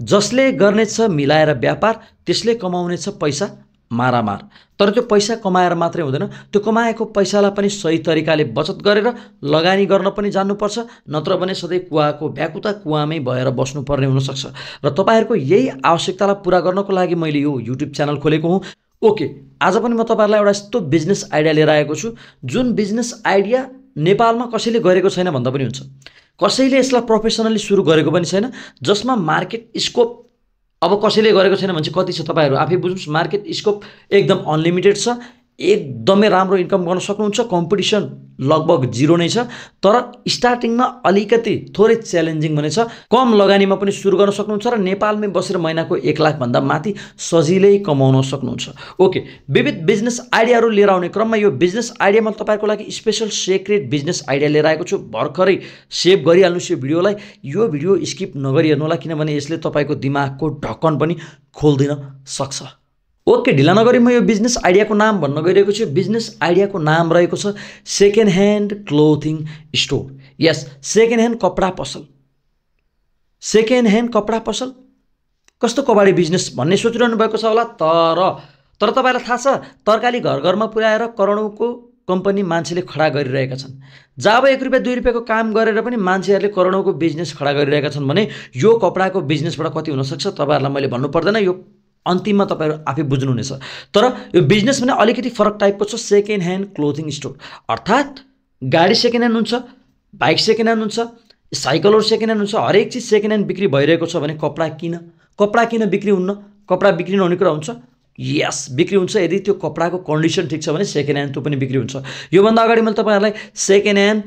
जसले गर्नेछ मिलाएर व्यापार त्यसले कमाउनेछ पैसा मारामार तर त्यो पैसा कमाएर मात्रै हुँदैन त्यो कमाएको पैसालाई पनि सही तरिकाले बचत गरेर लगानी गर्न पनि जान्नुपर्छ नत्र भने सधैँ कुवाको भ्याकुता कुवामै भएर बस्नुपर्ने हुनसक्छ र तपाईँहरूको यही आवश्यकतालाई पुरा गर्नको लागि मैले यो युट्युब च्यानल खोलेको हुँ ओके आज पनि म तपाईँहरूलाई एउटा यस्तो बिजनेस आइडिया लिएर आएको छु जुन बिजनेस आइडिया नेपालमा कसैले गरेको छैन भन्दा पनि हुन्छ कसैले यसलाई प्रोफेसनली सुरु गरेको पनि छैन जसमा मार्केट स्कोप अब कसैले गरेको छैन भने चाहिँ कति छ तपाईँहरू आफै बुझ्नुहोस् मार्केट स्कोप एकदम अनलिमिटेड छ एकदमै राम्रो इन्कम गर्न सक्नुहुन्छ कम्पिटिसन लगभग जिरो नै छ तर स्टार्टिङमा अलिकति थोरै च्यालेन्जिङ भने छ कम लगानीमा पनि सुरु गर्न सक्नुहुन्छ र नेपालमै बसेर महिनाको एक लाखभन्दा माथि सजिलै कमाउन सक्नुहुन्छ ओके विविध बिजनेस आइडियाहरू लिएर आउने क्रममा यो बिजनेस आइडियामा तपाईँहरूको लागि स्पेसल सेक्रेट बिजनेस आइडिया लिएर आएको छु भर्खरै सेभ गरिहाल्नुहोस् यो भिडियोलाई यो भिडियो स्किप नगरिहाल्नु होला किनभने यसले तपाईँको दिमागको ढक्कन पनि खोल्दिन सक्छ ओके ढिला नगरी म यो बिजनेस आइडियाको नाम भन्न गइरहेको छु बिजनेस आइडियाको नाम रहेको छ सेकेन्ड ह्यान्ड क्लोथिङ स्टोर यस सेकेन्ड ह्यान्ड कपडा पसल सेकेन्ड ह्यान्ड कपडा पसल कस्तो कबाडी बिजनेस भन्ने सोचिरहनु भएको छ होला तर तर तपाईँलाई थाहा छ तरकारी घर घरमा पुर्याएर करोडौँको कम्पनी मान्छेले खडा गरिरहेका छन् जब एक रुपियाँ दुई रुपियाँको काम गरेर पनि मान्छेहरूले करोडौँको बिजनेस खडा गरिरहेका छन् भने यो कपडाको बिजनेसबाट कति हुनसक्छ तपाईँहरूलाई मैले भन्नु पर्दैन यो अन्तिममा तपाईँहरू आफै बुझ्नुहुनेछ तर यो बिजनेस भने अलिकति फरक टाइपको छ सेकेन्ड ह्यान्ड क्लोथिङ स्टोर अर्थात् गाडी सेकेन्ड ह्यान्ड हुन्छ बाइक सेकेन्ड ह्यान्ड हुन्छ साइकलहरू सेकेन्ड ह्यान्ड हुन्छ हरेक चिज सेकेन्ड ह्यान्ड बिक्री भइरहेको छ भने कपडा किन कपडा किन बिक्री हुन्न कपडा बिक्री नहुने कुरा हुन्छ यस बिक्री हुन्छ यदि त्यो कपडाको कन्डिसन ठिक छ भने सेकेन्ड ह्यान्ड त्यो पनि बिक्री हुन्छ योभन्दा अगाडि मैले तपाईँहरूलाई सेकेन्ड ह्यान्ड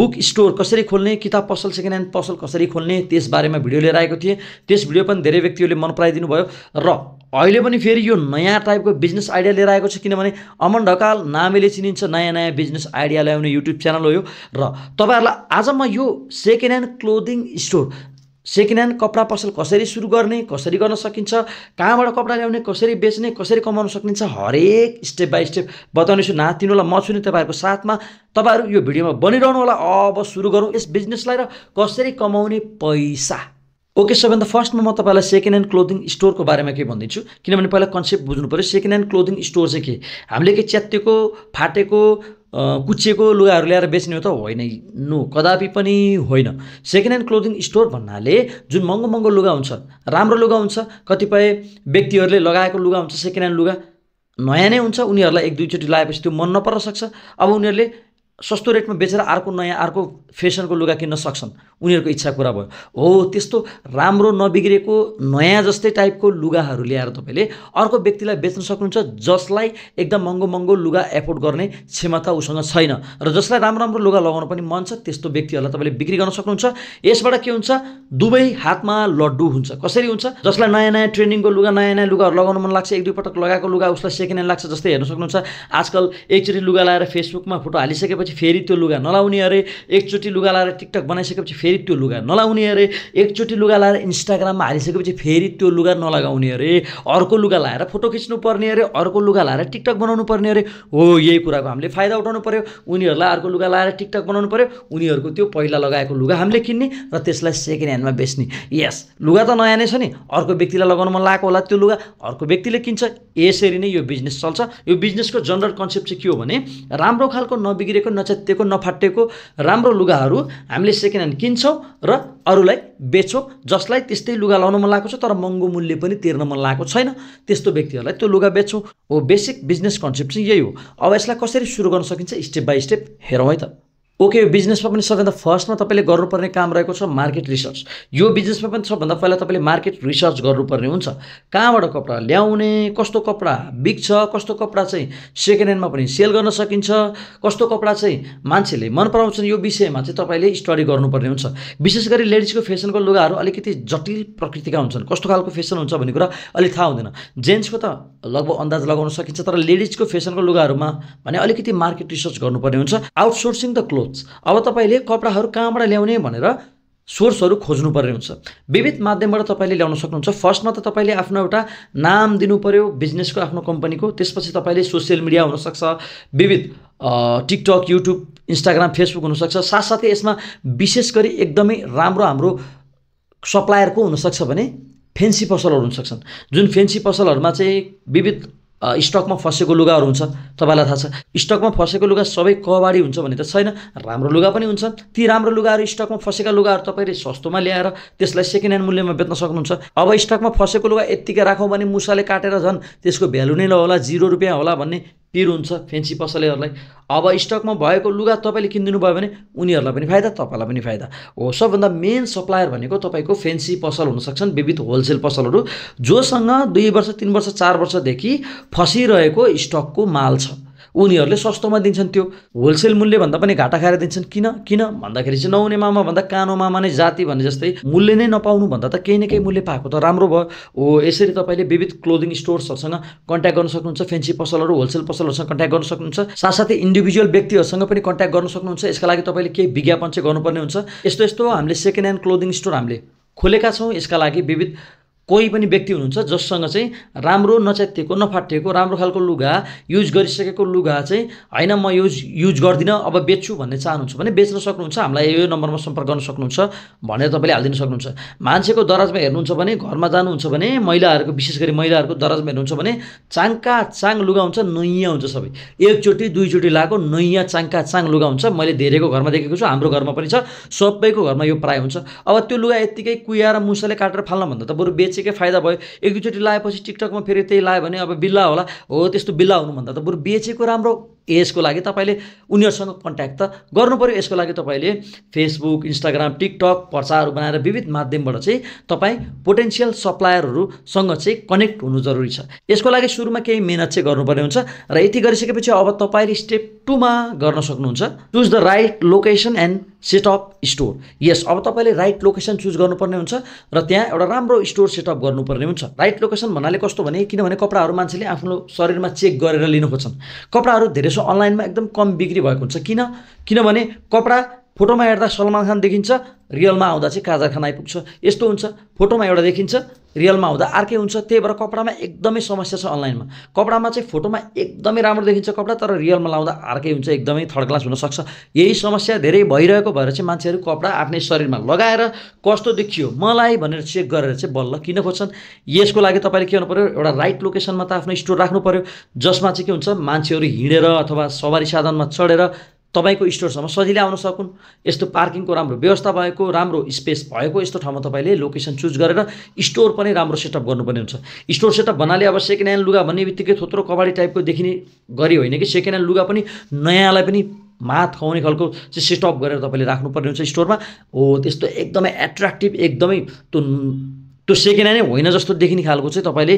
बुक स्टोर कसरी खोल्ने किताब पसल सेकेन्ड ह्यान्ड पसल कसरी खोल्ने त्यसबारेमा भिडियो लिएर आएको थिएँ त्यस भिडियो पनि धेरै व्यक्तिहरूले मन पराइदिनु भयो र अहिले पनि फेरि यो नयाँ टाइपको बिजनेस आइडिया लिएर आएको छ किनभने अमन ढकाल नामेले चिनिन्छ नयाँ नयाँ बिजनेस आइडिया ल्याउने युट्युब च्यानल हो यो र तपाईँहरूलाई आज म यो second hand clothing store second hand कपडा पसल कसरी सुरु गर्ने कसरी गर्न सकिन्छ कहाँबाट कपडा ल्याउने कसरी बेच्ने कसरी कमाउन सकिन्छ हरेक स्टेप बाई स्टेप बताउनेछु नातिनुहोला म छु नि तपाईँहरूको साथमा तपाईँहरू यो भिडियोमा बनिरहनु होला अब सुरु गरौँ यस बिजनेसलाई र कसरी कमाउने पैसा ओके सबभन्दा फर्स्टमा म तपाईँलाई सेकेन्ड ह्यान्ड क्लोदिङ स्टोरको बारेमा के भनिदिन्छु किनभने पहिला कन्सेप्ट बुझ्नु पऱ्यो सेकेन्ड ह्यान्ड क्लोदिङ स्टोर चाहिँ के हामीले के च्यातेको फाटेको कुचिएको लुगाहरू ल्याएर बेच्ने हो त होइन नो कदापि पनि होइन सेकेन्ड ह्यान्ड क्लोदिङ स्टोर भन्नाले जुन महँगो महँगो लुगा हुन्छ राम्रो लुगा हुन्छ कतिपय व्यक्तिहरूले लगाएको लुगा हुन्छ सेकेन्ड ह्यान्ड लुगा नयाँ नै हुन्छ उनीहरूलाई एक दुईचोटि लगाएपछि त्यो मन नपर्न सक्छ अब उनीहरूले सस्तो रेटमा बेचेर अर्को नयाँ अर्को फेसनको लुगा किन्न सक्छन् उनीहरूको इच्छा कुरा भयो हो त्यस्तो राम्रो नबिग्रेको नयाँ जस्तै टाइपको लुगाहरू ल्याएर तपाईँले अर्को व्यक्तिलाई बेच्न सक्नुहुन्छ जसलाई एकदम महँगो महँगो लुगा एफोर्ड गर्ने क्षमता उसँग छैन र जसलाई राम्रो राम्रो लुगा लगाउन पनि मन छ त्यस्तो व्यक्तिहरूलाई तपाईँले बिक्री गर्न सक्नुहुन्छ यसबाट के हुन्छ दुवै हातमा लड्डु हुन्छ कसरी हुन्छ जसलाई नयाँ नयाँ ट्रेनिङको लुगा नयाँ नयाँ लुगाहरू लगाउन मन लाग्छ एक दुईपटक लगाएको लुगा उसलाई सेकेन्ड ह्यान्ड लाग्छ जस्तै हेर्न सक्नुहुन्छ आजकल एकचोटि लुगा लगाएर फेसबुकमा फोटो हालिसकेपछि फेरि त्यो लुगा नलाउने अरे एकचोटि लुगा लगाएर टिकटक बनाइसकेपछि फेरि फेरि त्यो लुगा नलाउने अरे एकचोटि लुगा लाएर इन्स्टाग्राममा हालिसकेपछि फेरि त्यो लुगा नलगाउने अरे अर्को लुगा लाएर फोटो खिच्नु पर्ने अरे अर्को लुगा लाएर टिकटक बनाउनु पर्ने अरे हो यही कुराको हामीले फाइदा उठाउनु पऱ्यो उनीहरूलाई अर्को लुगा लाएर टिकटक बनाउनु पऱ्यो उनीहरूको त्यो पहिला लगाएको लुगा हामीले किन्ने र त्यसलाई सेकेन्ड ह्यान्डमा बेच्ने यस लुगा त नयाँ नै छ नि अर्को व्यक्तिलाई लगाउनु मन लागेको होला त्यो लुगा अर्को व्यक्तिले किन्छ यसरी नै यो बिजनेस चल्छ यो बिजनेसको जनरल कन्सेप्ट चाहिँ के हो भने राम्रो खालको नबिग्रेको नच्यातिएको नफाटेको राम्रो लुगाहरू हामीले सेकेन्ड ह्यान्ड किन्छ किन्छौ र अरूलाई बेच्छौ जसलाई त्यस्तै लुगा लाउन मन लागेको छ तर महँगो मूल्य पनि तिर्न मन लागेको छैन त्यस्तो व्यक्तिहरूलाई त्यो लुगा बेच्छौँ हो बेसिक बिजनेस कन्सेप्ट चाहिँ यही हो अब यसलाई कसरी सुरु गर्न सकिन्छ स्टेप बाई स्टेप हेरौँ है त ओके यो बिजनेसमा पनि सबैभन्दा फर्स्टमा तपाईँले गर्नुपर्ने काम रहेको छ मार्केट रिसर्च यो बिजनेसमा पनि सबभन्दा पहिला तपाईँले मार्केट रिसर्च गर्नुपर्ने हुन्छ कहाँबाट कपडा ल्याउने कस्तो कपडा बिक्छ कस्तो कपडा चाहिँ सेकेन्ड ह्यान्डमा पनि सेल गर्न सकिन्छ कस्तो कपडा चाहिँ मान्छेले मन पराउँछन् यो विषयमा चाहिँ तपाईँले स्टडी गर्नुपर्ने हुन्छ विशेष गरी लेडिजको फेसनको लुगाहरू अलिकति जटिल प्रकृतिका हुन्छन् कस्तो खालको फेसन हुन्छ भन्ने कुरा अलिक थाहा हुँदैन जेन्ट्सको त लगभग अन्दाज लगाउन सकिन्छ तर लेडिजको फेसनको लुगाहरूमा भने अलिकति मार्केट रिसर्च गर्नुपर्ने हुन्छ आउटसोर्सिङ द क्लोथ अब तपाईँले कपडाहरू कहाँबाट ल्याउने भनेर सोर्सहरू खोज्नुपर्ने हुन्छ विविध माध्यमबाट तपाईँले ल्याउन सक्नुहुन्छ फर्स्टमा त तपाईँले आफ्नो एउटा नाम दिनु पऱ्यो बिजनेसको आफ्नो कम्पनीको त्यसपछि तपाईँले सोसियल मिडिया हुनसक्छ विविध टिकटक युट्युब इन्स्टाग्राम फेसबुक हुनसक्छ साथसाथै यसमा विशेष गरी एकदमै राम्रो हाम्रो सप्लायरको हुनसक्छ भने फेन्सी पसलहरू हुनसक्छन् जुन फेन्सी पसलहरूमा चाहिँ विविध स्टकमा फसेको लुगाहरू हुन्छ तपाईँलाई थाहा छ स्टकमा फसेको लुगा सबै कबाडी हुन्छ भने त छैन राम्रो लुगा पनि हुन्छ ती राम्रो लुगाहरू स्टकमा फसेका लुगाहरू तपाईँले सस्तोमा ल्याएर त्यसलाई सेकेन्ड ह्यान्ड मूल्यमा बेच्न सक्नुहुन्छ अब स्टकमा फसेको लुगा यत्तिकै राखौँ भने मुसाले काटेर झन् त्यसको भ्यालु नै नहोला जिरो रुपियाँ होला भन्ने पिर हुन्छ फेन्सी पसलेहरूलाई अब स्टकमा भएको लुगा तपाईँले किनिदिनु भयो भने उनीहरूलाई पनि फाइदा तपाईँलाई पनि फाइदा हो सबभन्दा मेन सप्लायर भनेको तपाईँको फेन्सी पसल हुनसक्छन् विविध होलसेल पसलहरू जोसँग दुई वर्ष तिन वर्ष चार वर्षदेखि फसिरहेको स्टकको माल छ उनीहरूले सस्तोमा दिन्छन् त्यो होलसेल मूल्यभन्दा पनि घाटा खाएर दिन्छन् किन किन भन्दाखेरि चाहिँ नहुने मामा भन्दा कानो मामा नै जाति भने जस्तै मूल्य नै नपाउनु भन्दा त केही न केही मूल्य पाएको त राम्रो भयो हो यसरी तपाईँले विविध क्लोदिङ स्टोर्सहरूसँग कन्ट्याक्ट गर्न सक्नुहुन्छ फेन्सी पसलहरू होलसेल पसलहरूसँग कन्ट्याक्ट गर्न सक्नुहुन्छ साथसाथै इन्डिभिजुअल व्यक्तिहरूसँग पनि कन्ट्याक्ट गर्न सक्नुहुन्छ यसका लागि तपाईँले केही विज्ञापन चाहिँ गर्नुपर्ने हुन्छ यस्तो यस्तो हामीले सेकेन्ड ह्यान्ड क्लोदिङ स्टोर हामीले खोलेका छौँ यसका लागि विविध कोही पनि व्यक्ति हुनुहुन्छ जससँग चाहिँ राम्रो नच्यातिएको नफाटिएको राम्रो खालको लुगा युज गरिसकेको लुगा चाहिँ होइन म युज युज गर्दिनँ अब बेच्छु भन्ने चाहनुहुन्छ भने बेच्न सक्नुहुन्छ हामीलाई यो नम्बरमा सम्पर्क गर्न सक्नुहुन्छ भनेर तपाईँले हालिदिनु सक्नुहुन्छ मान्छेको दराजमा हेर्नुहुन्छ भने घरमा जानुहुन्छ भने महिलाहरूको विशेष गरी महिलाहरूको दराजमा हेर्नुहुन्छ भने चाङका चाङ लुगा हुन्छ नयाँ हुन्छ सबै एकचोटि दुईचोटि लगाएको नयाँ चाङका चाङ लुगा हुन्छ मैले धेरैको घरमा देखेको छु हाम्रो घरमा पनि छ सबैको घरमा यो प्रायः हुन्छ अब त्यो लुगा यत्तिकै कुया मुसाले काटेर फाल्नभन्दा त बरु बेच बेचेकै फाइदा भयो एक दुईचोटि लगाएपछि टिकटकमा फेरि त्यही लगायो भने अब बिल्ला होला हो त्यस्तो बिल्ला हुनुभन्दा त बरु बेचेको राम्रो यसको लागि तपाईँले उनीहरूसँग कन्ट्याक्ट त गर्नुपऱ्यो यसको लागि तपाईँले फेसबुक इन्स्टाग्राम टिकटक पर्चाहरू बनाएर विविध माध्यमबाट चाहिँ तपाईँ पोटेन्सियल सप्लायरहरूसँग चाहिँ कनेक्ट हुनु जरुरी छ यसको लागि सुरुमा केही मिहिनेत चाहिँ गर्नुपर्ने हुन्छ र यति गरिसकेपछि अब तपाईँले स्टेप टूमा गर्न सक्नुहुन्छ choose the right location and set up store यस अब तपाईँले राइट लोकेसन चुज गर्नुपर्ने हुन्छ र त्यहाँ एउटा राम्रो स्टोर सेटअप गर्नुपर्ने हुन्छ राइट लोकेसन भन्नाले कस्तो भने किनभने कपडाहरू मान्छेले आफ्नो शरीरमा चेक गरेर लिन खोज्छन् कपडाहरू धेरैसो अनलाइनमा एकदम कम बिक्री भएको हुन्छ किन किनभने कपडा फोटोमा हेर्दा सलमान खान देखिन्छ रियलमा आउँदा चाहिँ काजर खान आइपुग्छ यस्तो हुन्छ फोटोमा एउटा देखिन्छ रियलमा आउँदा अर्कै हुन्छ त्यही भएर कपडामा एकदमै समस्या छ अनलाइनमा कपडामा चाहिँ फोटोमा एकदमै राम्रो देखिन्छ कपडा तर रियलमा लाउँदा अर्कै हुन्छ एकदमै थर्ड क्लास हुनसक्छ यही समस्या धेरै भइरहेको भएर चाहिँ मान्छेहरू कपडा आफ्नै शरीरमा लगाएर कस्तो देखियो मलाई भनेर चेक गरेर चाहिँ बल्ल किन खोज्छन् यसको लागि तपाईँले के गर्नु पऱ्यो एउटा राइट लोकेसनमा त आफ्नो स्टोर राख्नु पऱ्यो जसमा चाहिँ के हुन्छ मान्छेहरू हिँडेर अथवा सवारी साधनमा चढेर तपाईँको स्टोरसम्म सजिलै आउन सकुन् यस्तो पार्किङको राम्रो व्यवस्था भएको राम्रो स्पेस भएको यस्तो ठाउँमा तपाईँले लोकेसन चुज गरेर स्टोर पनि राम्रो सेटअप गर्नुपर्ने हुन्छ स्टोर सेटअप भन्नाले अब सेकेन्ड ह्यान्ड लुगा भन्ने बित्तिकै थोत्रो कबाडी टाइपको देखिने गरी होइन कि सेकेन्ड ह्यान्ड लुगा पनि नयाँलाई पनि मात खुवाउने खालको चाहिँ सेटअप गरेर तपाईँले राख्नुपर्ने हुन्छ स्टोरमा हो त्यस्तो एकदमै एट्र्याक्टिभ एकदमै त्यो त्यो सेकेन्ड ह्यान्डै होइन जस्तो देखिने खालको चाहिँ तपाईँले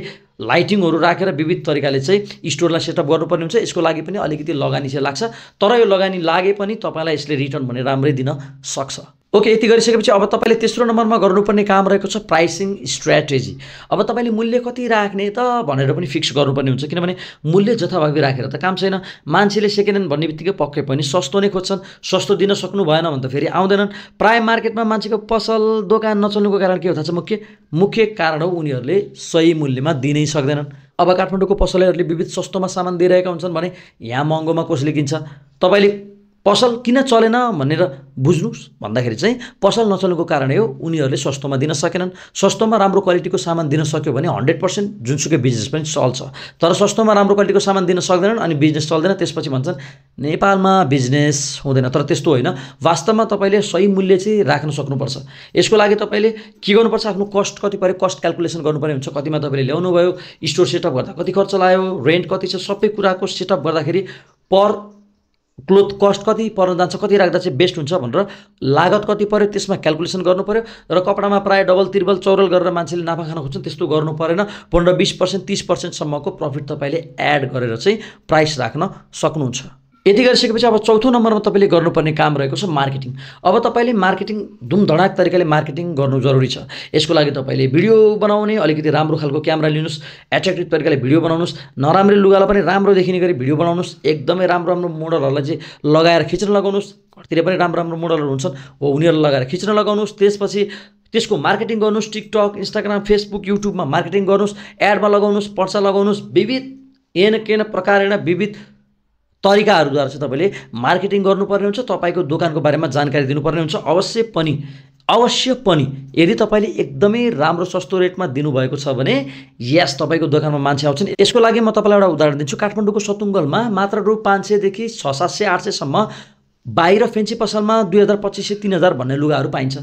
लाइटिङहरू राखेर विविध तरिकाले चाहिँ स्टोरलाई सेटअप गर्नुपर्ने हुन्छ यसको लागि पनि अलिकति लगानी चाहिँ लाग्छ तर यो लगानी लागे पनि तपाईँलाई यसले रिटर्न भने राम्रै दिन सक्छ ओके यति गरिसकेपछि अब तपाईँले तेस्रो नम्बरमा गर्नुपर्ने काम रहेको छ प्राइसिङ स्ट्राटेजी अब तपाईँले मूल्य कति राख्ने त भनेर पनि फिक्स गर्नुपर्ने हुन्छ किनभने मूल्य जथाभावी राखेर त काम छैन मान्छेले सेकेन्ड ह्यान्ड भन्ने बित्तिकै पक्कै पनि सस्तो नै खोज्छन् सस्तो दिन सक्नु भएन भने त फेरि आउँदैनन् प्राय मार्केटमा मान्छेको पसल दोकान नचल्नुको कारण के हो थाहा छ मुख्य मुख्य कारण हो उनीहरूले सही मूल्यमा दिनै सक्दैनन् अब काठमाडौँको पसलहरूले विविध सस्तोमा सामान दिइरहेका हुन्छन् भने यहाँ महँगोमा कसले किन्छ तपाईँले पसल किन चलेन भनेर बुझ्नुहोस् भन्दाखेरि चाहिँ पसल नचल्नुको कारण हो उनीहरूले सस्तोमा दिन सकेनन् सस्तोमा राम्रो क्वालिटीको सामान दिन सक्यो भने हन्ड्रेड पर्सेन्ट जुनसुकै बिजनेस पनि चल्छ तर सस्तोमा राम्रो क्वालिटीको सामान दिन सक्दैनन् अनि बिजनेस चल्दैन त्यसपछि भन्छन् नेपालमा बिजनेस हुँदैन तर त्यस्तो होइन वास्तवमा तपाईँले सही मूल्य चाहिँ राख्न सक्नुपर्छ यसको लागि तपाईँले के गर्नुपर्छ आफ्नो कस्ट कति पऱ्यो कस्ट क्यालकुलेसन गर्नुपर्ने हुन्छ कतिमा तपाईँले ल्याउनु भयो स्टोर सेटअप गर्दा कति खर्च लाग्यो रेन्ट कति छ सबै कुराको सेटअप गर्दाखेरि पर क्लोथ कस्ट कति पर्न जान्छ कति राख्दा चाहिँ बेस्ट हुन्छ भनेर लागत कति पऱ्यो त्यसमा क्यालकुलेसन गर्नु पऱ्यो र कपडामा प्रायः डबल त्रिबल चौरल गरेर मान्छेले नाफा खान खोज्छन् त्यस्तो गर्नु परेन पन्ध्र बिस पर्सेन्ट तिस पर्सेन्टसम्मको प्रफिट तपाईँले एड गरेर चाहिँ प्राइस राख्न सक्नुहुन्छ यति गरिसकेपछि अब चौथो नम्बरमा तपाईँले गर्नुपर्ने काम रहेको छ मार्केटिङ अब तपाईँले मार्केटिङ धुमधडाक तरिकाले मार्केटिङ गर्नु जरुरी छ यसको लागि तपाईँले भिडियो बनाउने अलिकति राम्रो खालको क्यामेरा लिनुहोस् एट्र्याक्टिभ तरिकाले भिडियो बनाउनुहोस् नराम्रो लुगालाई पनि राम्रो देखिने गरी भिडियो बनाउनुहोस् एकदमै राम्रो राम्रो मोडलहरूलाई चाहिँ लगाएर खिच्न लगाउनुहोस् घरतिर पनि राम्रो राम्रो मोडलहरू हुन्छन् हो उनीहरूलाई लगाएर खिच्न लगाउनुहोस् त्यसपछि त्यसको मार्केटिङ गर्नुहोस् टिकटक इन्स्टाग्राम फेसबुक युट्युबमा मार्केटिङ गर्नुहोस् एडमा लगाउनुहोस् पर्चा लगाउनुहोस् विविध एन केन प्रकारेण विविध तरिकाहरूद्वारा चाहिँ तपाईँले मार्केटिङ गर्नुपर्ने हुन्छ तपाईँको दोकानको बारेमा जानकारी दिनुपर्ने हुन्छ अवश्य पनि अवश्य पनि यदि तपाईँले एकदमै राम्रो सस्तो रेटमा दिनुभएको छ भने यस तपाईँको दोकानमा मान्छे आउँछन् यसको लागि म तपाईँलाई एउटा उदाहरण दिन्छु काठमाडौँको सतुङ्गलमा मात्र रु पाँच सयदेखि छ सात सय आठ सयसम्म बाहिर फेन्सी पसलमा दुई हजार पच्चिस सय तिन हजार भन्ने लुगाहरू पाइन्छ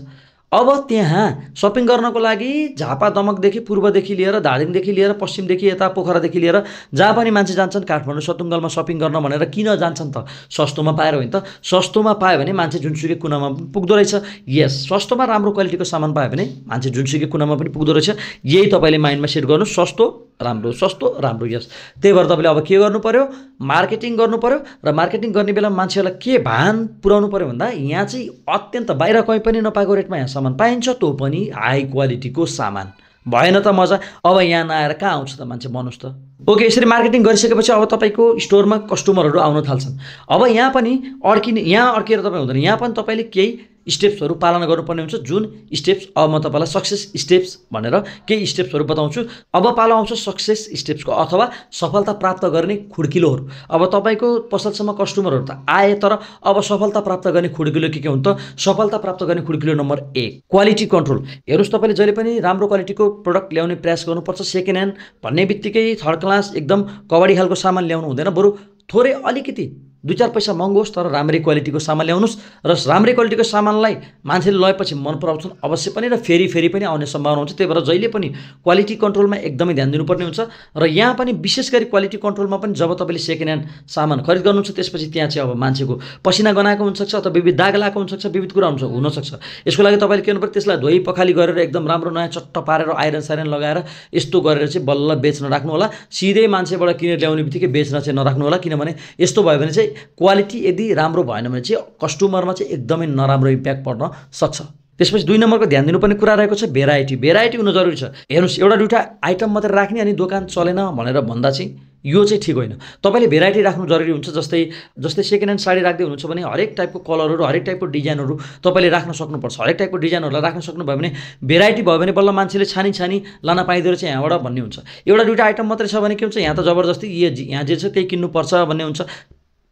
अब त्यहाँ सपिङ गर्नको लागि झापा दमकदेखि पूर्वदेखि लिएर दार्जिलिङदेखि लिएर पश्चिमदेखि यता पोखरादेखि लिएर जहाँ पनि मान्छे जान्छन् काठमाडौँ सतुङ्गलमा सपिङ गर्न भनेर किन जान्छन् त सस्तोमा पाएर होइन त सस्तोमा पायो भने मान्छे जुनसुकै कुनामा पुग्दो रहेछ यस सस्तोमा राम्रो क्वालिटीको सामान पायो भने मान्छे जुनसुकै कुनामा पनि पुग्दो रहेछ यही तपाईँले माइन्डमा सेट गर्नु सस्तो राम्रो सस्तो राम्रो यस त्यही भएर तपाईँले अब के गर्नु पऱ्यो मार्केटिङ गर्नु पऱ्यो र मार्केटिङ गर्ने बेला मान्छेहरूलाई के भान पुऱ्याउनु पऱ्यो भन्दा यहाँ चाहिँ अत्यन्त बाहिर कहीँ पनि नपाएको रेटमा यहाँसम्म सामान पाइन्छ तँ पनि हाई क्वालिटीको सामान भएन त मजा अब यहाँ नआएर कहाँ आउँछ त मान्छे बनोस् त ओके यसरी मार्केटिङ गरिसकेपछि अब तपाईँको स्टोरमा कस्टमरहरू आउन थाल्छन् अब यहाँ पनि अड्किने यहाँ अड्किएर तपाईँ हुँदैन यहाँ पनि तपाईँले केही स्टेप्सहरू पालना गर्नुपर्ने हुन्छ जुन स्टेप्स अब म तपाईँलाई सक्सेस स्टेप्स भनेर केही स्टेप्सहरू बताउँछु अब पालो आउँछ सक्सेस स्टेप्सको अथवा सफलता प्राप्त गर्ने खुड्किलोहरू अब तपाईँको पसलसम्म कस्टमरहरू त आए तर अब सफलता प्राप्त गर्ने खुड्किलो के के हुन्छ सफलता प्राप्त गर्ने खुड्किलो नम्बर एक क्वालिटी कन्ट्रोल हेर्नुहोस् तपाईँले जहिले पनि राम्रो क्वालिटीको प्रडक्ट ल्याउने प्रयास गर्नुपर्छ सेकेन्ड ह्यान्ड भन्ने बित्तिकै थर्ड क्लास एकदम कबाडी खालको सामान ल्याउनु हुँदैन बरु थोरै अलिकति दुई चार पैसा महँगोस् तर राम्रै क्वालिटीको सामान ल्याउनुहोस् र राम्रै क्वालिटीको सामानलाई मान्छेले लगेपछि मन पराउँछन् अवश्य पनि र फेरि फेरि पनि आउने सम्भावना हुन्छ त्यही भएर जहिले पनि क्वालिटी कन्ट्रोलमा एकदमै ध्यान दिनुपर्ने हुन्छ र यहाँ पनि विशेष गरी क्वालिटी कन्ट्रोलमा पनि जब तपाईँले सेकेन्ड ह्यान्ड सामान खरिद गर्नुहुन्छ त्यसपछि त्यहाँ चाहिँ अब मान्छेको पसिना गनाएको हुनसक्छ अथवा विविध दाग लगाएको हुनसक्छ विविध कुरा हुन्छ हुनसक्छ यसको लागि तपाईँले के गर्नुपर्छ त्यसलाई धोइ पखाली गरेर एकदम राम्रो नयाँ चट्ट पारेर आइरन साइरन लगाएर यस्तो गरेर चाहिँ बल्ल बेच्न राख्नु होला सिधै मान्छेबाट किनेर ल्याउने बित्तिकै बेच्न चाहिँ नराख्नु होला किनभने यस्तो भयो भने चाहिँ क्वालिटी यदि राम्रो भएन भने चाहिँ कस्टमरमा चाहिँ एकदमै नराम्रो इम्प्याक्ट पर्न सक्छ त्यसपछि दुई नम्बरको ध्यान दिनुपर्ने कुरा रहेको छ भेराइटी भेराइटी हुनु जरुरी छ हेर्नुहोस् एउटा दुइटा आइटम मात्रै राख्ने अनि दोकान चलेन भनेर भन्दा चाहिँ यो चाहिँ ठिक होइन तपाईँले भेराइटी राख्नु जरुरी हुन्छ जस्तै जस्तै सेकेन्ड ह्यान्ड साडी राख्दै हुनुहुन्छ भने हरेक टाइपको कलरहरू हरेक टाइपको डिजाइनहरू तपाईँले राख्न सक्नुपर्छ हरेक टाइपको डिजाइनहरूलाई राख्न सक्नुभयो भने भेराइटी भयो भने बल्ल मान्छेले छानी छानी लान पाइँदो रहेछ यहाँबाट भन्ने हुन्छ एउटा दुइटा आइटम मात्रै छ भने के हुन्छ यहाँ त जबरजस्ती यहाँ जे छ त्यही किन्नुपर्छ भन्ने हुन्छ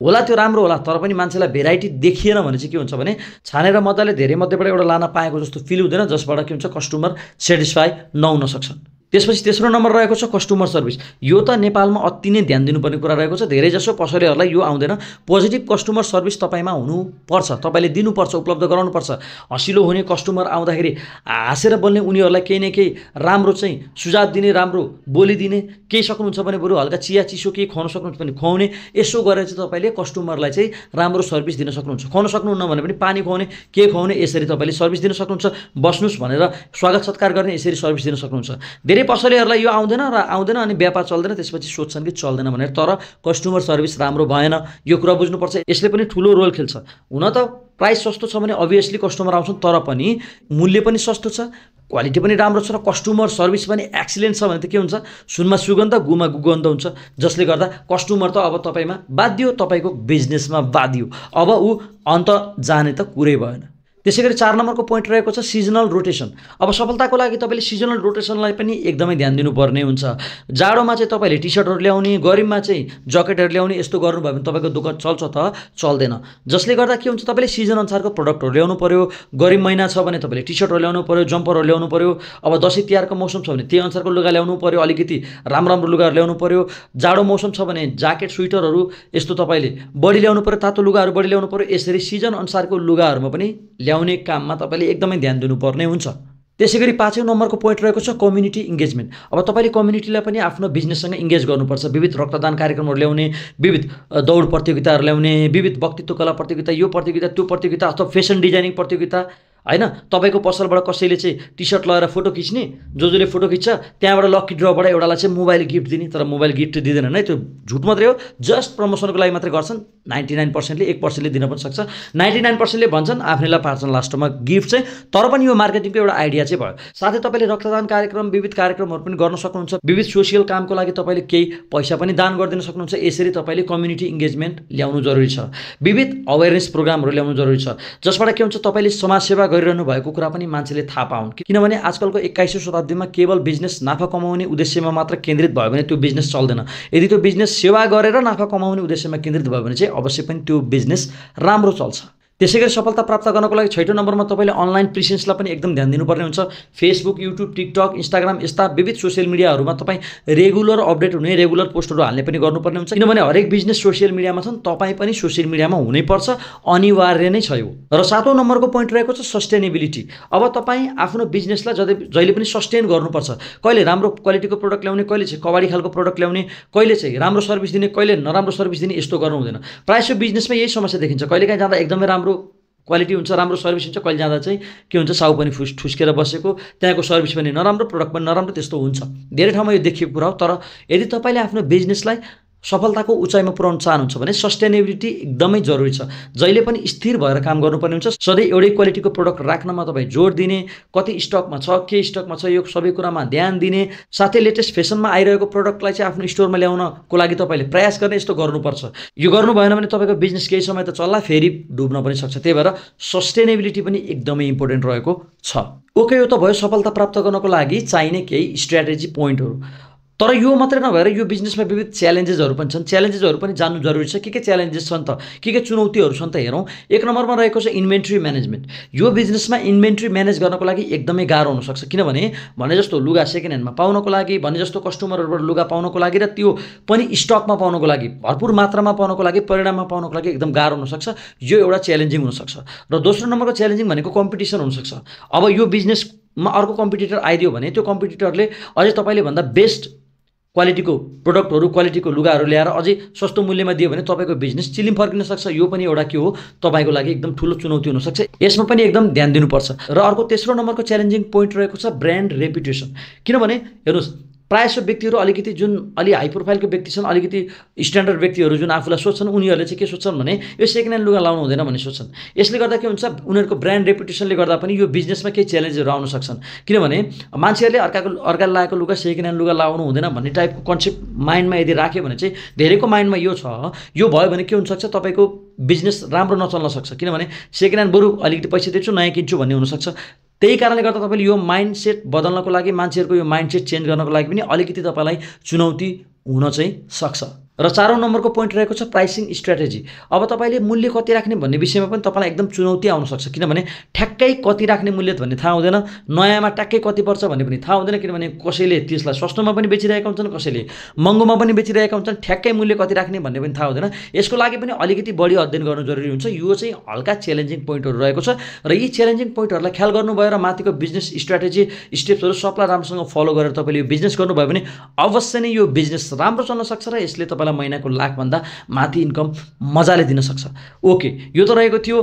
होला त्यो राम्रो होला तर पनि मान्छेलाई भेराइटी देखिएन भने चाहिँ के हुन्छ भने छानेर मजाले धेरै मध्येबाट एउटा लान पाएको जस्तो फिल हुँदैन जसबाट के हुन्छ कस्टमर सेटिस्फाई नहुन सक्छन् त्यसपछि तेस्रो नम्बर रहेको छ कस्टमर सर्भिस यो त नेपालमा अति नै ध्यान दिनुपर्ने कुरा रहेको छ धेरैजसो पसलेहरूलाई यो आउँदैन पोजिटिभ कस्टमर सर्भिस तपाईँमा हुनुपर्छ तपाईँले दिनुपर्छ उपलब्ध गराउनुपर्छ हँसिलो हुने कस्टमर आउँदाखेरि हाँसेर बोल्ने उनीहरूलाई केही न केही राम्रो चाहिँ सुझाव दिने राम्रो बोलिदिने केही सक्नुहुन्छ भने बरु हल्का चिया चिसो केही खुवाउनु सक्नुहुन्छ भने खुवाउने यसो गरेर चाहिँ तपाईँले कस्टमरलाई चाहिँ राम्रो सर्भिस दिन सक्नुहुन्छ खुवाउन सक्नुहुन्न भने पनि पानी खुवाउने के खुवाउने यसरी तपाईँले सर्भिस दिन सक्नुहुन्छ बस्नुहोस् भनेर स्वागत सत्कार गर्ने यसरी सर्भिस दिन सक्नुहुन्छ धेरै धेरै पसलेहरूलाई यो आउँदैन र आउँदैन अनि व्यापार चल्दैन त्यसपछि सोध्छन् कि चल्दैन भनेर तर कस्टमर सर्भिस राम्रो भएन यो कुरा बुझ्नुपर्छ यसले पनि ठुलो रोल खेल्छ हुन त प्राइस सस्तो छ भने अभियसली कस्टमर आउँछन् तर पनि मूल्य पनि सस्तो छ क्वालिटी पनि राम्रो छ र कस्टमर सर्भिस पनि एक्सिलेन्ट छ भने त के हुन्छ सुनमा सुगन्ध गुमा गुगन्ध हुन्छ जसले गर्दा कस्टमर त अब तपाईँमा बाध्यो तपाईँको बिजनेसमा बाध्यो अब ऊ अन्त जाने त कुरै भएन त्यसै गरी चार नम्बरको पोइन्ट रहेको छ सिजनल रोटेसन अब सफलताको लागि तपाईँले सिजनल रोटेसनलाई पनि एकदमै ध्यान दिनुपर्ने हुन्छ जाडोमा चाहिँ तपाईँले टी सर्टहरू ल्याउने गरिबमा चाहिँ जकेटहरू ल्याउने यस्तो गर्नुभयो भने तपाईँको दोकान चल्छ त चल्दैन जसले गर्दा के हुन्छ तपाईँले अनुसारको प्रडक्टहरू ल्याउनु पऱ्यो गरिब महिना छ भने तपाईँले टी सर्टहरू ल्याउनु पऱ्यो जम्परहरू ल्याउनु पऱ्यो अब दसैँ तिहारको मौसम छ भने त्यही अनुसारको लुगा ल्याउनु पऱ्यो अलिकति राम्रो राम्रो लुगाहरू ल्याउनु पऱ्यो जाडो मौसम छ भने ज्याकेट स्वेटरहरू यस्तो तपाईँले बढी ल्याउनु पऱ्यो तातो लुगाहरू बढी ल्याउनु पऱ्यो यसरी अनुसारको लुगाहरूमा पनि ल्याउने काममा तपाईँले एकदमै ध्यान दिनुपर्ने हुन्छ त्यसै गरी पाँचौँ नम्बरको पोइन्ट रहेको छ कम्युनिटी इङ्गेजमेन्ट अब तपाईँले कम्युनिटीलाई पनि आफ्नो बिजनेससँग इङ्गेज गर्नुपर्छ विविध रक्तदान कार्यक्रमहरू ल्याउने विविध दौड प्रतियोगिताहरू ल्याउने विविध वक्तित्व कला प्रतियोगिता यो प्रतियोगिता त्यो प्रतियोगिता अथवा फेसन डिजाइनिङ प्रतियोगिता होइन तपाईँको पसलबाट कसैले चाहिँ टी सर्ट लगाएर फोटो खिच्ने जो जसले फोटो खिच्छ त्यहाँबाट लक्की ड्रबाट एउटालाई चाहिँ मोबाइल गिफ्ट दिने तर मोबाइल गिफ्ट दिँदैन है त्यो झुट मात्रै हो जस्ट प्रमोसनको लागि मात्रै गर्छन् नाइन्टी नाइन पर्सेन्टले एक पर्सेन्टले दिन पनि सक्छ नाइन्टी नाइन पर्सेन्टले भन्छन् आफ्नैलाई पार्छन् लास्टमा गिफ्ट चाहिँ तर पनि यो मार्केटिङको एउटा आइडिया चाहिँ भयो साथै तपाईँले रक्तदान कार्यक्रम विविध कार्यक्रमहरू पनि गर्न सक्नुहुन्छ विविध सोसियल कामको लागि तपाईँले केही पैसा पनि दान गरिदिन सक्नुहुन्छ यसरी तपाईँले कम्युनिटी इङ्गेजमेन्ट ल्याउनु जरुरी छ विविध अवेरनेस प्रोग्रामहरू ल्याउनु जरुरी छ जसबाट के हुन्छ तपाईँले समाजसेवा गरिरहनु भएको कुरा पनि मान्छेले थाहा पाउन् किनभने आजकलको एक्काइसौँ शताब्दीमा केवल बिजनेस नाफा कमाउने उद्देश्यमा मात्र केन्द्रित भयो भने त्यो बिजनेस चल्दैन यदि त्यो बिजनेस सेवा गरेर नाफा कमाउने उद्देश्यमा केन्द्रित भयो भने चाहिँ अवश्य पनि त्यो बिजनेस राम्रो चल्छ त्यसै गरी सफलता प्राप्त गर्नको लागि छैटौँ नम्बरमा तपाईँले अनलाइन प्रिसेन्सलाई पनि एकदम ध्यान दिनुपर्ने हुन्छ फेसबुक युट्युब टिकटक इन्स्टाग्राम यस्ता विविध सोसियल मिडियाहरूमा तपाईँ रेगुलर अपडेट हुने रेगुलर पोस्टहरू हाल्ने पनि गर्नुपर्ने हुन्छ किनभने हरेक बिजनेस सोसियल मिडियामा छन् तपाईँ पनि सोसियल मिडियामा हुनैपर्छ अनिवार्य नै छ यो र सातौँ नम्बरको पोइन्ट रहेको छ सस्टेनेबिलिटी अब तपाईँ आफ्नो बिजनेसलाई जति जहिले पनि सस्टेन गर्नुपर्छ कहिले राम्रो क्वालिटीको प्रडक्ट ल्याउने कहिले चाहिँ कबाडी खालको प्रडक्ट ल्याउने कहिले चाहिँ राम्रो सर्भिस दिने कहिले नराम्रो सर्भिस दिने यस्तो गर्नु हुँदैन प्रायः सो बिजनेसमा यही समस्या देखिन्छ कहिले कहिलेकाहीँ जाँदा एकदमै राम्रो राम्रो क्वालिटी हुन्छ राम्रो सर्भिस हुन्छ कहिले जाँदा चाहिँ के हुन्छ साउ पनि फुस ठुस्केर बसेको त्यहाँको सर्भिस पनि नराम्रो प्रडक्ट पनि नराम्रो त्यस्तो हुन्छ धेरै ठाउँमा यो देखिएको कुरा हो तर यदि तपाईँले आफ्नो बिजनेसलाई सफलताको उचाइमा पुर्याउन चाहनुहुन्छ भने सस्टेनेबिलिटी एकदमै जरुरी छ जहिले पनि स्थिर भएर काम गर्नुपर्ने हुन्छ सधैँ एउटै क्वालिटीको प्रडक्ट राख्नमा तपाईँ जोड दिने कति स्टकमा छ के स्टकमा छ यो सबै कुरामा ध्यान दिने साथै लेटेस्ट फेसनमा आइरहेको प्रडक्टलाई चाहिँ आफ्नो स्टोरमा ल्याउनको लागि तपाईँले प्रयास गर्ने यस्तो गर्नुपर्छ यो गर्नु भएन भने तपाईँको बिजनेस केही समय त चल्ला फेरि डुब्न पनि सक्छ त्यही भएर सस्टेनेबिलिटी पनि एकदमै इम्पोर्टेन्ट रहेको छ ओके यो त भयो सफलता प्राप्त गर्नको लागि चाहिने केही स्ट्राटेजी पोइन्टहरू तर यो मात्रै नभएर यो बिजनेसमा विविध च्यालेन्जेसहरू पनि छन् च्यालेन्जेसहरू पनि जान्नु जरुरी छ के के च्यालेन्जेस छन् त के के चुनौतीहरू छन् त हेरौँ एक नम्बरमा रहेको छ इन्भेन्ट्री म्यानेजमेन्ट यो बिजनेसमा इन्भेन्ट्री म्यानेज गर्नको लागि एकदमै गाह्रो हुनसक्छ किनभने भने जस्तो लुगा सेकेन्ड ह्यान्डमा पाउनको लागि भने जस्तो कस्टमरहरूबाट लुगा पाउनको लागि र त्यो पनि स्टकमा पाउनको लागि भरपूर मात्रामा पाउनको लागि परिणाममा पाउनको लागि एकदम गाह्रो हुनसक्छ यो एउटा च्यालेन्जिङ हुनसक्छ र दोस्रो नम्बरको च्यालेन्जिङ भनेको कम्पिटिसन हुनसक्छ अब यो बिजनेसमा अर्को कम्पिटिटर आइदियो भने त्यो कम्पिटिटरले अझै तपाईँले भन्दा बेस्ट क्वालिटीको प्रडक्टहरू क्वालिटीको लुगाहरू ल्याएर अझै सस्तो मूल्यमा दियो भने तपाईँको बिजनेस चिलिम फर्किन सक्छ यो पनि एउटा के हो तपाईँको लागि एकदम ठुलो चुनौती हुनसक्छ यसमा पनि एकदम ध्यान दिनुपर्छ र अर्को तेस्रो नम्बरको च्यालेन्जिङ पोइन्ट रहेको छ ब्रान्ड रेपुटेसन किनभने हेर्नुहोस् प्रायः व्यक्तिहरू अलिकति जुन अलि हाई प्रोफाइलको व्यक्ति छन् अलिकति स्ट्यान्डर्ड व्यक्तिहरू जुन आफूलाई सोध्छन् उनीहरूले चाहिँ के सोध्छन् भने यो सेकेन्ड ह्यान्ड लुगा लाउनु हुँदैन भन्ने सोध्छन् यसले गर्दा के हुन्छ उनीहरूको ब्रान्ड रेपुटेसनले गर्दा पनि यो बिजनेसमा केही च्यालेन्जहरू आउन सक्छन् किनभने मान्छेहरूले अर्काको अर्काले लगाएको लुगा सेकेन्ड ह्यान्ड लुगा लाउनु हुँदैन भन्ने टाइपको कन्सेप्ट माइन्डमा यदि राख्यो भने चाहिँ धेरैको माइन्डमा यो छ यो भयो भने के हुनसक्छ तपाईँको बिजनेस राम्रो नचल्न सक्छ किनभने सेकेन्ड ह्यान्ड बरु अलिकति पैसा दिन्छु नयाँ किन्छु भन्ने हुनसक्छ त्यही कारणले गर्दा तपाईँले यो माइन्डसेट बदल्नको लागि मान्छेहरूको यो माइन्डसेट चेन्ज गर्नको लागि पनि अलिकति तपाईँलाई चुनौती हुन चाहिँ सक्छ र चारौँ नम्बरको पोइन्ट रहेको छ प्राइसिङ स्ट्राटेजी अब तपाईँले मूल्य कति राख्ने भन्ने विषयमा पनि तपाईँलाई एकदम चुनौती आउन सक्छ किनभने ठ्याक्कै कति राख्ने मूल्य भन्ने थाहा हुँदैन नयाँमा ट्याक्कै कति पर्छ भन्ने पनि थाहा हुँदैन किनभने कसैले त्यसलाई सस्तोमा पनि बेचिरहेका हुन्छन् कसैले महँगोमा पनि बेचिरहेका हुन्छन् ठ्याक्कै मूल्य कति राख्ने भन्ने पनि थाहा हुँदैन यसको लागि पनि अलिकति बढी अध्ययन गर्नु जरुरी हुन्छ यो चाहिँ हल्का च्यालेन्जिङ पोइन्टहरू रहेको छ र यी च्यालेन्जिङ पोइन्टहरूलाई ख्याल गर्नुभयो र माथिको बिजनेस स्ट्राटेजी स्टेप्सहरू सबलाई राम्रोसँग फलो गरेर तपाईँले यो बिजनेस गर्नुभयो भने अवश्य नै यो बिजनेस राम्रो चल्न सक्छ र यसले तपाईँलाई तपाईँलाई महिनाको लाखभन्दा माथि इन्कम मजाले दिन सक्छ ओके यो त रहेको थियो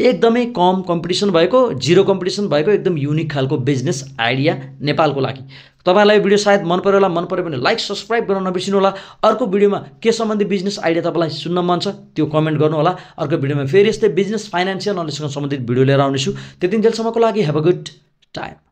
एकदमै कम कम्पिटिसन भएको जिरो कम्पिटिसन भएको एकदम युनिक खालको बिजनेस आइडिया नेपालको लागि तपाईँलाई यो भिडियो सायद मन पऱ्यो होला मन पऱ्यो भने लाइक सब्सक्राइब गर्न नबिर्सिनु होला अर्को भिडियोमा के सम्बन्धी बिजनेस आइडिया तपाईँलाई सुन्न मन छ त्यो कमेन्ट गर्नु होला अर्को भिडियोमा फेरि यस्तै बिजनेस फाइनेन्सियल नलेजसँग सम्बन्धित भिडियो लिएर आउनेछु त्यति जेलसम्मको लागि हेभ अ गुड टाइम